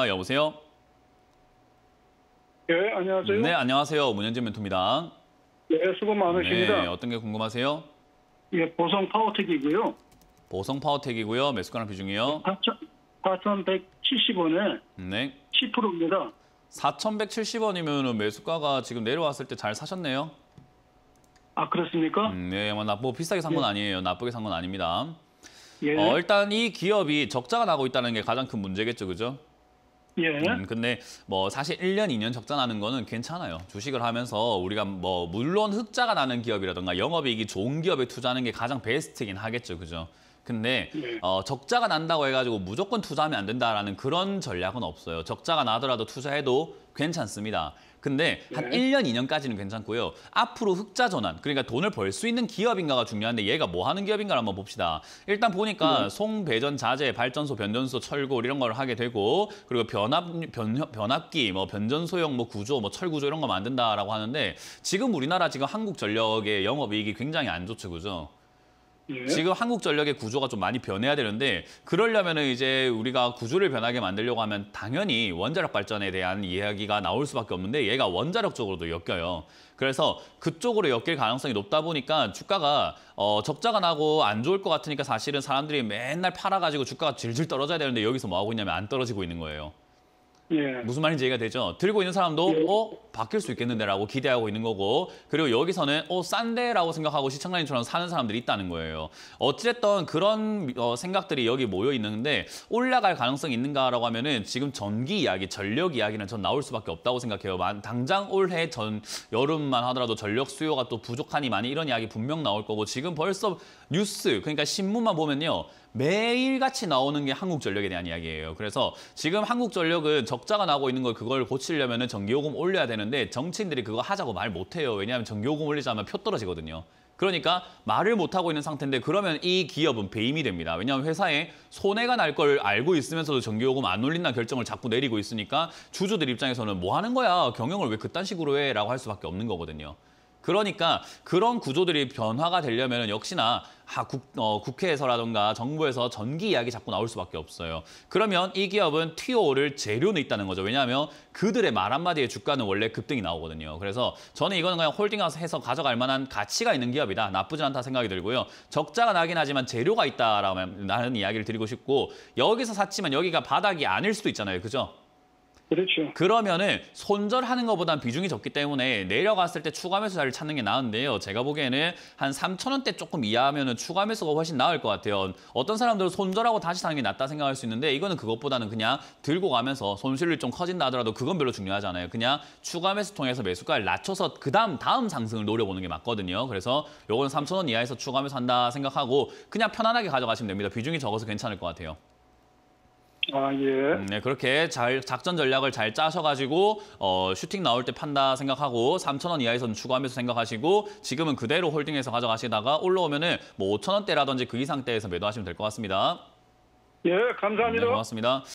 아, 여보세요? 예, 안녕하세요. 네, 안녕하세요. 문현진 멘토입니다. 예, 수고 많으십니다. 네, 어떤 게 궁금하세요? 예, 보성 파워텍이고요. 보성 파워텍이고요. 매수가랑 비중이요? 4,170원에 네. 10%입니다. 4,170원이면 매수가가 지금 내려왔을 때 잘 사셨네요. 아, 그렇습니까? 음, 네, 뭐, 나쁘, 뭐 비싸게 산건 예. 아니에요. 나쁘게 산 건 아닙니다. 예. 어, 일단 이 기업이 적자가 나고 있다는 게 가장 큰 문제겠죠, 그죠? 예. 음, 근데 뭐 사실 1년, 2년 적자 나는 거는 괜찮아요. 주식을 하면서 우리가 뭐 물론 흑자가 나는 기업이라든가 영업이익이 좋은 기업에 투자하는 게 가장 베스트긴 하겠죠. 그죠? 근데 네. 어, 적자가 난다고 해가지고 무조건 투자하면 안 된다라는 그런 전략은 없어요. 적자가 나더라도 투자해도 괜찮습니다. 근데 한 1년, 2년까지는 괜찮고요. 앞으로 흑자 전환, 그러니까 돈을 벌 수 있는 기업인가가 중요한데 얘가 뭐 하는 기업인가를 한번 봅시다. 일단 보니까 네. 송배전, 자재, 발전소, 변전소, 철골 이런 걸 하게 되고 그리고 변압, 변, 변압기, 뭐 변전소형 뭐 구조, 뭐 철구조 이런 거 만든다라고 하는데 지금 우리나라 지금 한국전력의 영업이익이 굉장히 안 좋죠, 그죠? 예. 지금 한국전력의 구조가 좀 많이 변해야 되는데 그러려면 이제 우리가 구조를 변하게 만들려고 하면 당연히 원자력 발전에 대한 이야기가 나올 수밖에 없는데 얘가 원자력 쪽으로도 엮여요. 그래서 그쪽으로 엮일 가능성이 높다 보니까 주가가 어, 적자가 나고 안 좋을 것 같으니까 사실은 사람들이 맨날 팔아가지고 주가가 질질 떨어져야 되는데 여기서 뭐하고 있냐면 안 떨어지고 있는 거예요. 예. 무슨 말인지 이해가 되죠? 들고 있는 사람도 예. 어? 바뀔 수 있겠는데라고 기대하고 있는 거고 그리고 여기서는 어? 싼데라고 생각하고 시청자님처럼 사는 사람들이 있다는 거예요. 어찌됐던 그런 어, 생각들이 여기 모여 있는데 올라갈 가능성이 있는가라고 하면은 지금 전기 이야기, 전력 이야기는 전 나올 수밖에 없다고 생각해요. 만, 당장 올해 전 여름만 하더라도 전력 수요가 또 부족하니 많이 이런 이야기 분명 나올 거고 지금 벌써 뉴스, 그러니까 신문만 보면요. 매일같이 나오는 게 한국전력에 대한 이야기예요. 그래서 지금 한국전력은 적자가 나고 있는 걸 그걸 고치려면 은 전기요금 올려야 되는데 정치인들이 그거 하자고 말 못해요. 왜냐하면 전기요금 올리자면 표 떨어지거든요. 그러니까 말을 못하고 있는 상태인데 그러면 이 기업은 배임이 됩니다. 왜냐하면 회사에 손해가 날 걸 알고 있으면서도 전기요금 안 올린다는 결정을 자꾸 내리고 있으니까 주주들 입장에서는 뭐 하는 거야? 경영을 왜 그딴 식으로 해? 라고 할 수밖에 없는 거거든요. 그러니까 그런 구조들이 변화가 되려면 역시나 아, 국, 어, 국회에서라든가 정부에서 전기 이야기 자꾸 나올 수밖에 없어요. 그러면 이 기업은 TO를 재료는 있다는 거죠. 왜냐하면 그들의 말 한마디에 주가는 원래 급등이 나오거든요. 그래서 저는 이거는 그냥 홀딩해서 가져갈 만한 가치가 있는 기업이다. 나쁘진 않다 생각이 들고요. 적자가 나긴 하지만 재료가 있다라는 이야기를 드리고 싶고 여기서 샀지만 여기가 바닥이 아닐 수도 있잖아요. 그죠? 그렇죠. 그러면은 손절하는 것보단 비중이 적기 때문에 내려갔을 때 추가 매수자를 찾는 게 나은데요. 제가 보기에는 한 3천 원대 조금 이하면은 추가 매수가 훨씬 나을 것 같아요. 어떤 사람들은 손절하고 다시 사는 게 낫다 생각할 수 있는데 이거는 그것보다는 그냥 들고 가면서 손실이좀 커진다 하더라도 그건 별로 중요하지 않아요. 그냥 추가 매수 통해서 매수가를 낮춰서 그다음 다음 상승을 노려보는 게 맞거든요. 그래서 요거는 3천 원 이하에서 추가 매수 한다 생각하고 그냥 편안하게 가져가시면 됩니다. 비중이 적어서 괜찮을 것 같아요. 아, 예. 음, 네, 그렇게 잘 작전 전략을 잘 짜셔가지고 어, 슈팅 나올 때 판다 생각하고 3천 원 이하에서는 추가하면서 생각하시고 지금은 그대로 홀딩해서 가져가시다가 올라오면은 뭐 5천 원대라든지 그 이상대에서 매도하시면 될 것 같습니다. 예, 감사합니다. 네, 고맙습니다.